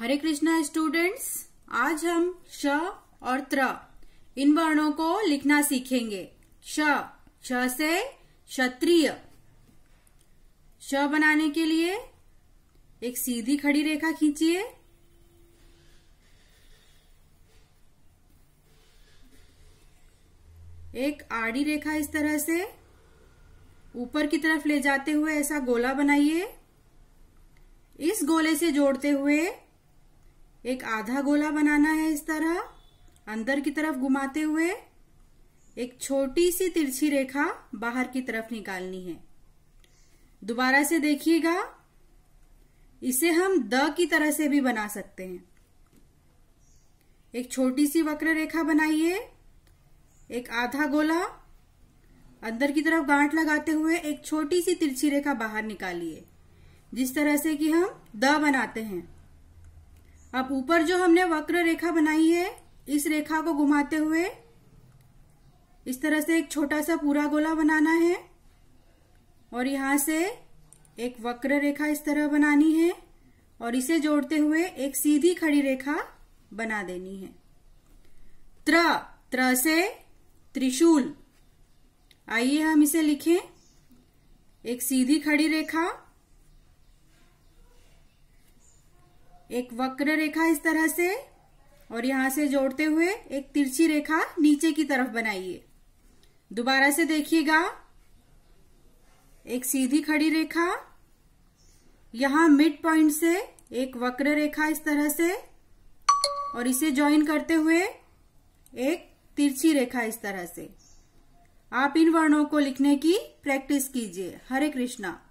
हरे Krishna students आज हम श और त्र इन वर्णों को लिखना सीखेंगे श श से क्षत्रिय श बनाने के लिए एक सीधी खड़ी रेखा खींचिए एक आड़ी रेखा इस तरह से ऊपर की तरफ ले जाते हुए ऐसा गोला बनाइए इस गोले से जोड़ते हुए एक आधा गोला बनाना है इस तरह अंदर की तरफ घुमाते हुए एक छोटी सी तिरछी रेखा बाहर की तरफ निकालनी है दोबारा से देखिएगा इसे हम द की तरह से भी बना सकते हैं एक छोटी सी वक्र रेखा बनाइए एक आधा गोला अंदर की तरफ गांठ लगाते हुए एक छोटी सी तिरछी रेखा बाहर निकालिए जिस तरह से कि हम द बनाते हैं अब ऊपर जो हमने वक्र रेखा बनाई है इस रेखा को घुमाते हुए इस तरह से एक छोटा सा पूरा गोला बनाना है और यहां से एक वक्र रेखा इस तरह बनानी है और इसे जोड़ते हुए एक सीधी खड़ी रेखा बना देनी है त्र त्र से त्रिशूल आइए हम इसे लिखें एक सीधी खड़ी रेखा एक वक्र रेखा इस तरह से और यहां से जोड़ते हुए एक तिरछी रेखा नीचे की तरफ बनाइए दोबारा से देखिएगा एक सीधी खड़ी रेखा यहां मिड पॉइंट से एक वक्र रेखा इस तरह से और इसे ज्वाइन करते हुए एक तिरछी रेखा इस तरह से आप इन वर्णों को लिखने की प्रैक्टिस कीजिए हरे कृष्णा